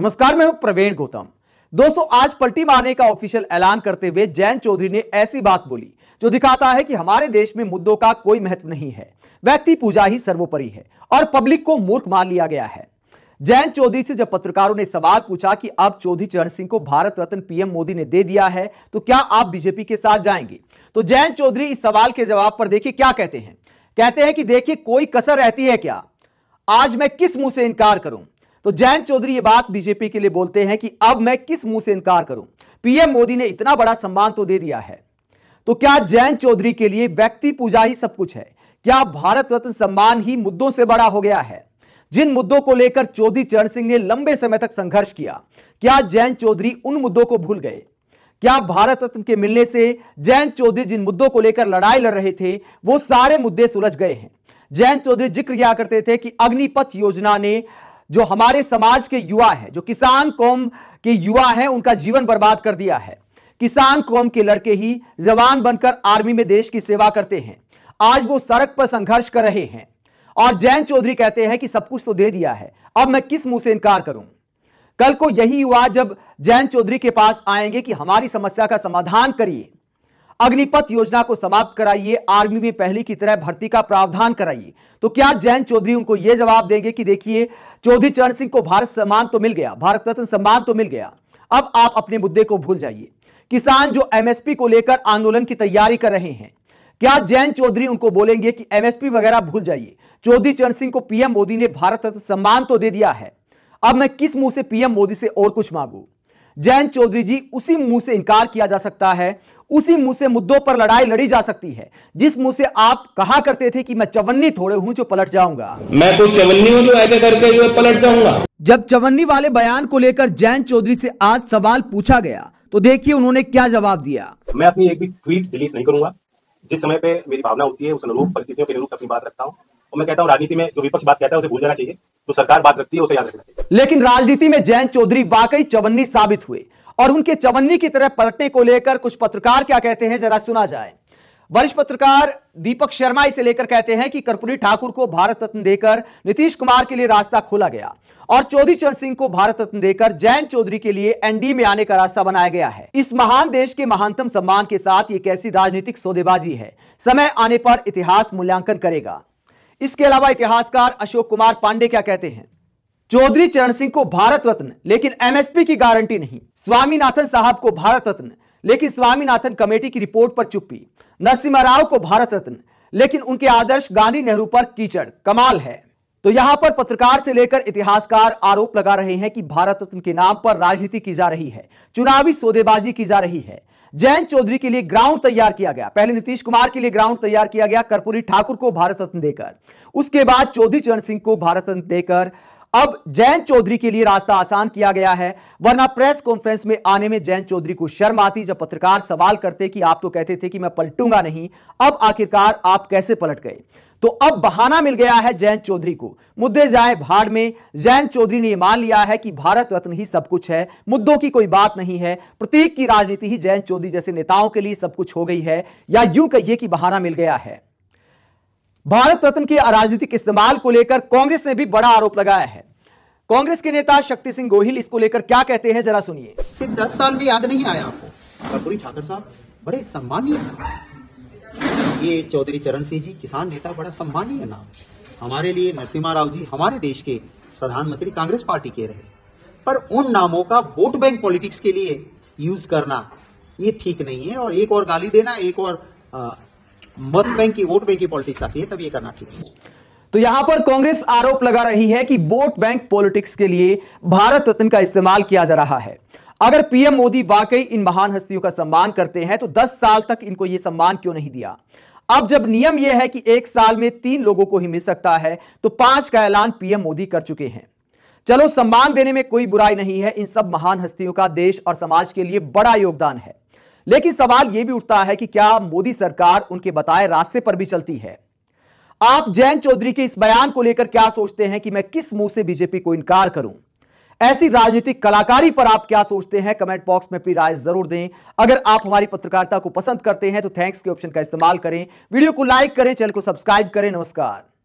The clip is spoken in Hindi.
नमस्कार मैं हूं प्रवीण गौतम दोस्तों आज पलटी मारने का ऑफिशियल ऐलान करते हुए जैन चौधरी ने ऐसी बात बोली जो दिखाता है कि हमारे देश में मुद्दों का कोई महत्व नहीं है व्यक्ति पूजा ही सर्वोपरि है और पब्लिक को मूर्ख मान लिया गया है जैन चौधरी से जब पत्रकारों ने सवाल पूछा कि अब चौधरी चरण सिंह को भारत रत्न पीएम मोदी ने दे दिया है तो क्या आप बीजेपी के साथ जाएंगे तो जैन चौधरी इस सवाल के जवाब पर देखिए क्या कहते हैं कहते हैं कि देखिए कोई कसर रहती है क्या आज मैं किस मुंह से इनकार करूं तो जयंत चौधरी ये बात बीजेपी के लिए बोलते हैं कि अब मैं किस मुंह से इनकार करूं पीएम मोदी ने इतना बड़ा सम्मान तो दे दिया है तो क्या जयंत चौधरी के लिए व्यक्ति पूजा ही सब कुछ है क्या भारत रत्न सम्मान ही मुद्दों से बड़ा हो गया है जिन मुद्दों को लेकर चौधरी चरण सिंह ने लंबे समय तक संघर्ष किया क्या जयंत चौधरी उन मुद्दों को भूल गए क्या भारत रत्न के मिलने से जयंत चौधरी जिन मुद्दों को लेकर लड़ाई लड़ रहे थे वो सारे मुद्दे सुलझ गए हैं जयंत चौधरी जिक्र किया करते थे कि अग्निपथ योजना ने जो हमारे समाज के युवा हैं जो किसान कौम के युवा हैं उनका जीवन बर्बाद कर दिया है किसान कौम के लड़के ही जवान बनकर आर्मी में देश की सेवा करते हैं आज वो सड़क पर संघर्ष कर रहे हैं और जैन चौधरी कहते हैं कि सब कुछ तो दे दिया है अब मैं किस मुंह से इनकार करूं कल को यही युवा जब जैन चौधरी के पास आएंगे कि हमारी समस्या का समाधान करिए अग्निपथ योजना को समाप्त कराइए आर्मी में पहले की तरह भर्ती का प्रावधान कराइए तो क्या जैन चौधरी उनको यह जवाब देंगे कि देखिए चौधरी चरण सिंह को भारत सम्मान तो मिल गया भारत रत्न सम्मान तो मिल गया अब आप अपने मुद्दे को भूल जाइए किसान जो एमएसपी को लेकर आंदोलन की तैयारी कर रहे हैं क्या जैन चौधरी उनको बोलेंगे कि एमएसपी वगैरह भूल जाइए चौधरी चरण सिंह को पीएम मोदी ने भारत रत्न सम्मान तो दे दिया है अब मैं किस मुंह से पीएम मोदी से और कुछ मांगू जैन चौधरी जी उसी मुंह से इनकार किया जा सकता है उसी मुंह से मुद्दों पर लड़ाई लड़ी जा सकती है जिस मुंह से आप कहा करते थे कि मैं चवन्नी थोड़े हूं जो पलट जाऊंगा मैं तो चवन्नी हूं जो ऐसे करके जो पलट जाऊंगा जब चवन्नी वाले बयान को लेकर जैन चौधरी से आज सवाल पूछा गया तो देखिए उन्होंने क्या जवाब दिया मैं अपनी एक भी ट्वीट डिलीट नहीं करूंगा जिस समय पे मेरी भावना होती है उस अनुरूप परिस्थितियों के अनुरूप अपनी बात रखता हूँ और मैं कहता हूँ राजनीति में जो विपक्ष बात कहता है उसे भूल जाना चाहिए जो सरकार बात रखती है उसे याद रखना चाहिए लेकिन राजनीति में जैन चौधरी वाकई चवन्नी साबित हुए और उनके चवन्नी की तरह पलटने को लेकर कुछ पत्रकार क्या कहते हैं जरा सुना जाए वरिष्ठ पत्रकार दीपक शर्मा इसे लेकर कहते हैं कि कर्पूरी ठाकुर को भारत रत्न देकर नीतीश कुमार के लिए रास्ता खोला गया और चौधरी चरण सिंह को भारत रत्न देकर जैन चौधरी के लिए एनडी में आने का रास्ता बनाया गया है इस महान देश के महानतम सम्मान के साथ ये कैसी राजनीतिक सौदेबाजी है समय आने पर इतिहास मूल्यांकन करेगा इसके अलावा इतिहासकार अशोक कुमार पांडे क्या कहते हैं चौधरी चरण सिंह को भारत रत्न लेकिन एमएसपी की गारंटी नहीं स्वामीनाथन साहब को भारत रत्न लेकिन स्वामीनाथन कमेटी की रिपोर्ट पर चुप्पी नरसिम्हा राव को भारत रत्न लेकिन उनके आदर्श गांधी नेहरू पर कीचड़ कमाल है तो यहां पर पत्रकार से लेकर इतिहासकार आरोप लगा रहे हैं कि भारत रत्न के नाम पर राजनीति की जा रही है चुनावी सौदेबाजी की जा रही है जयंत चौधरी के लिए ग्राउंड तैयार किया गया पहले नीतीश कुमार के लिए ग्राउंड तैयार किया गया कर्पूरी ठाकुर को भारत रत्न देकर उसके बाद चौधरी चरण सिंह को भारत रत्न देकर अब जैन चौधरी के लिए रास्ता आसान किया गया है वरना प्रेस कॉन्फ्रेंस में आने में जैन चौधरी को शर्म आती जब पत्रकार सवाल करते कि आप तो कहते थे कि मैं पलटूंगा नहीं अब आखिरकार आप कैसे पलट गए तो अब बहाना मिल गया है जैन चौधरी को मुद्दे जाए भाड़ में जैन चौधरी ने मान लिया है कि भारत रत्न ही सब कुछ है मुद्दों की कोई बात नहीं है प्रतीक की राजनीति ही जैन चौधरी जैसे नेताओं के लिए सब कुछ हो गई है या यूं कहिए कि बहाना मिल गया है भारत रत्न के अराजनीतिक इस्तेमाल को लेकर कांग्रेस ने भी बड़ा आरोप लगाया है कांग्रेस के नेता शक्ति सिंह गोहिल इसको लेकर क्या कहते हैं जरा सुनिए सिर्फ दस साल भी याद नहीं आया आपको कर्पूरी ठाकर साहब बड़े सम्मानीय ये चौधरी चरण सिंह जी किसान नेता बड़ा सम्मानीय नाम हमारे लिए नरसिम्हा राव जी हमारे देश के प्रधानमंत्री कांग्रेस पार्टी के रहे पर उन नामों का वोट बैंक पॉलिटिक्स के लिए यूज करना ये ठीक नहीं है और एक और गाली देना एक और मत बैंक की वोट बैंक की पॉलिटिक्स आती है तब ये करना ठीक है तो यहां पर कांग्रेस आरोप लगा रही है कि वोट बैंक पॉलिटिक्स के लिए भारत रत्न का इस्तेमाल किया जा रहा है अगर पीएम मोदी वाकई इन महान हस्तियों का सम्मान करते हैं तो 10 साल तक इनको यह सम्मान क्यों नहीं दिया अब जब नियम यह है कि एक साल में तीन लोगों को ही मिल सकता है तो पांच का ऐलान पीएम मोदी कर चुके हैं चलो सम्मान देने में कोई बुराई नहीं है इन सब महान हस्तियों का देश और समाज के लिए बड़ा योगदान है लेकिन सवाल यह भी उठता है कि क्या मोदी सरकार उनके बताए रास्ते पर भी चलती है आप जैन चौधरी के इस बयान को लेकर क्या सोचते हैं कि मैं किस मुंह से बीजेपी को इनकार करूं ऐसी राजनीतिक कलाकारी पर आप क्या सोचते हैं कमेंट बॉक्स में अपनी राय जरूर दें अगर आप हमारी पत्रकारिता को पसंद करते हैं तो थैंक्स के ऑप्शन का इस्तेमाल करें वीडियो को लाइक करें चैनल को सब्सक्राइब करें नमस्कार